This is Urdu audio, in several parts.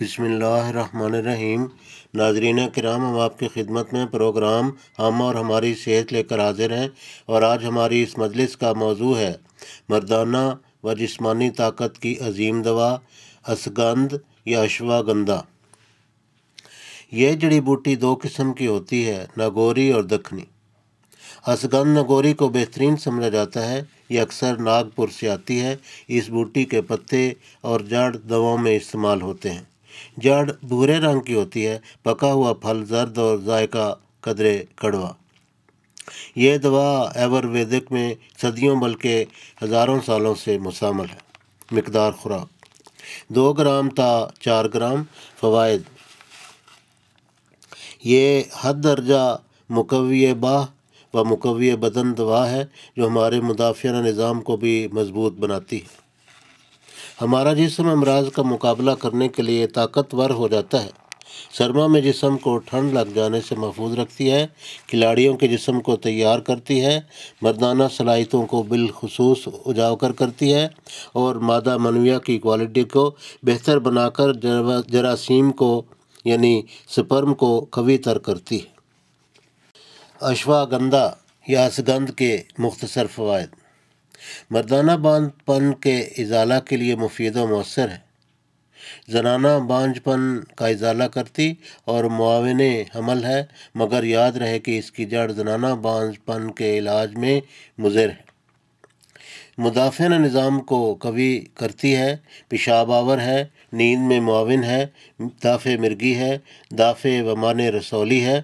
بسم اللہ الرحمن الرحیم ناظرین کرام ہم آپ کی خدمت میں پروگرام ہم اور ہماری صحت لے کر حاضر ہیں اور آج ہماری اس مجلس کا موضوع ہے مردانہ و جسمانی طاقت کی عظیم دوا اسگند یا اشوا گندا یہ جڑی بوٹی دو قسم کی ہوتی ہے ناگوری اور دکھنی اسگند ناگوری کو بہترین سمجھا جاتا ہے یہ اکثر ناگپور سے آتی ہے اس بوٹی کے پتے اور جڑ دواؤں میں استعمال ہوتے ہیں جڑ بھورے رنگ کی ہوتی ہے پکا ہوا پھل زرد اور ذائقہ قدرے کڑوا یہ دوا ویدک میں صدیوں بلکہ ہزاروں سالوں سے مسامل ہے مقدار خوراک دو گرام تا چار گرام فوائد یہ حد درجہ مقوی باہ و مقوی بدن دوا ہے جو ہمارے مدافعہ نظام کو بھی مضبوط بناتی ہے ہمارا جسم امراض کا مقابلہ کرنے کے لیے طاقتور ہو جاتا ہے سرما میں جسم کو ٹھنڈ لگ جانے سے محفوظ رکھتی ہے کھلاڑیوں کے جسم کو تیار کرتی ہے مردانہ صلاحیتوں کو بالخصوص اجاگر کرتی ہے اور مادہ منویہ کی کوالٹی کو بہتر بنا کر جراثیم کو یعنی سپرم کو قوی تر کرتی ہے اشوا گندا اسگند کے مختصر فوائد مردانہ باندھ پن کے ازالہ کے لیے مفید و مؤثر ہے زنانہ بانج پن کا ازالہ کرتی اور معاون حمل ہے مگر یاد رہے کہ اس کی جڑ زنانہ بانج پن کے علاج میں مضر ہے مدافعہ نظام کو کبھی کرتی ہے پیشاب آور ہے نیند میں معاون ہے دافع مرگی ہے دافع ومان رسولی ہے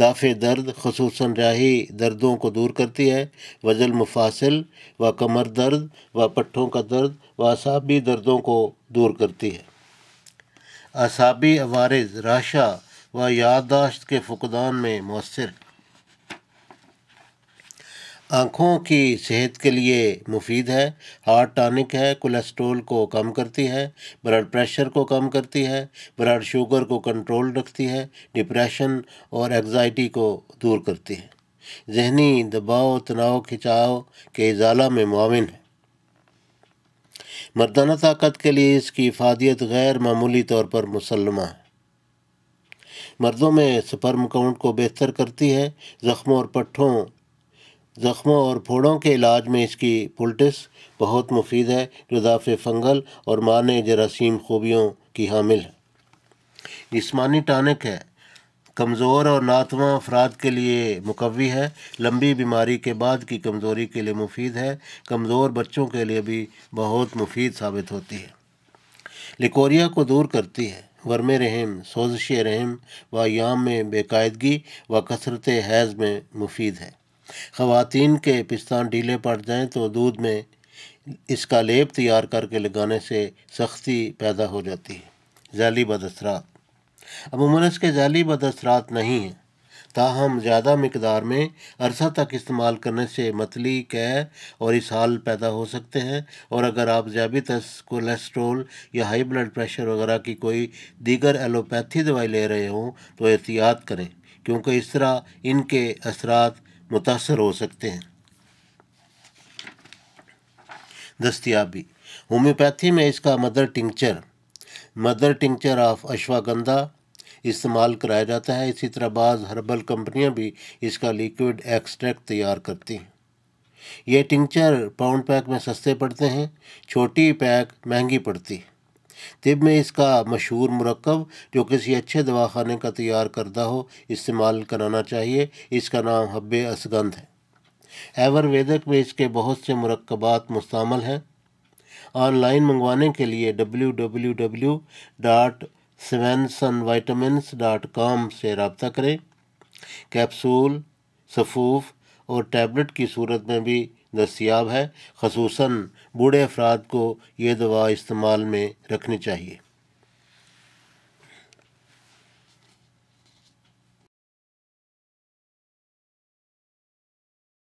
دافع درد خصوصاً راہی دردوں کو دور کرتی ہے وزل مفاصل و کمر درد و پٹھوں کا درد و اعصابی دردوں کو دور کرتی ہے اعصابی عوارض راشہ و یادداشت کے فقدان میں مؤثر آنکھوں کی صحت کے لیے مفید ہے ہارٹ ٹانک ہے کولیسٹرول کو کم کرتی ہے بلڈ پریشر کو کم کرتی ہے بلڈ شوگر کو کنٹرول رکھتی ہے ڈپریشن اور انگزائٹی کو دور کرتی ہے ذہنی دباؤ تناؤ کھچاؤ کے اضالہ میں معاون ہے مردانہ طاقت کے لیے اس کی افادیت غیر معمولی طور پر مسلمہ ہے مردوں میں سپرم کاؤنٹ کو بہتر کرتی ہے زخموں اور پٹھوں زخموں اور پھوڑوں کے علاج میں اس کی پلٹس بہت مفید ہے جو دافع فنگل اور معنی جراثیم خوبیوں کی حامل ہے جسمانی ٹانک ہے کمزور اور ناتواں افراد کے لیے مقوی ہے لمبی بیماری کے بعد کی کمزوری کے لیے مفید ہے کمزور بچوں کے لیے بھی بہت مفید ثابت ہوتی ہے لیکوریا کو دور کرتی ہے ورم رحم سوزش رحم و یام میں بے قاعدگی و کثرت حیض میں مفید ہے خواتین کے پستان ڈھیلے پڑ جائیں تو دودھ میں اس کا لیپ تیار کر کے لگانے سے سختی پیدا ہو جاتی ہے ذیلی بد اثرات عموماً اس کے ذیلی بد اثرات نہیں ہیں تاہم زیادہ مقدار میں عرصہ تک استعمال کرنے سے متلی اور قال پیدا ہو سکتے ہیں اور اگر آپ ضیابی تس کولیسٹرول یا ہائی بلڈ پریشر وغیرہ کی کوئی دیگر ایلوپیتھی دوائی لے رہے ہوں تو احتیاط کریں کیونکہ اس طرح ان کے اثرات متاثر ہو سکتے ہیں دستیابی ہومیوپیتھی میں اس کا mother tincture mother tincture of ashwagandha استعمال کرایا جاتا ہے اسی طرح بعض ہربل کمپنیاں بھی اس کا لیکوڈ ایکسٹریکٹ تیار کرتی ہیں یہ ٹنکچر پاؤنڈ پیک میں سستے پڑتے ہیں چھوٹی پیک مہنگی پڑتی ہے طب میں اس کا مشہور مرکب جو کسی اچھے دواخانے کا تیار کردہ ہو استعمال کرانا چاہیے اس کا نام حب اسگند ہے ایور ویدک میں اس کے بہت سے مرکبات مستعمل ہیں آن لائن منگوانے کے لیے W W W dot Swanson dot com سے رابطہ کریں کیپسول صفوف اور ٹیبلٹ کی صورت میں بھی دستیاب ہے خصوصاً بوڑھے افراد کو یہ دوا استعمال میں رکھنی چاہیے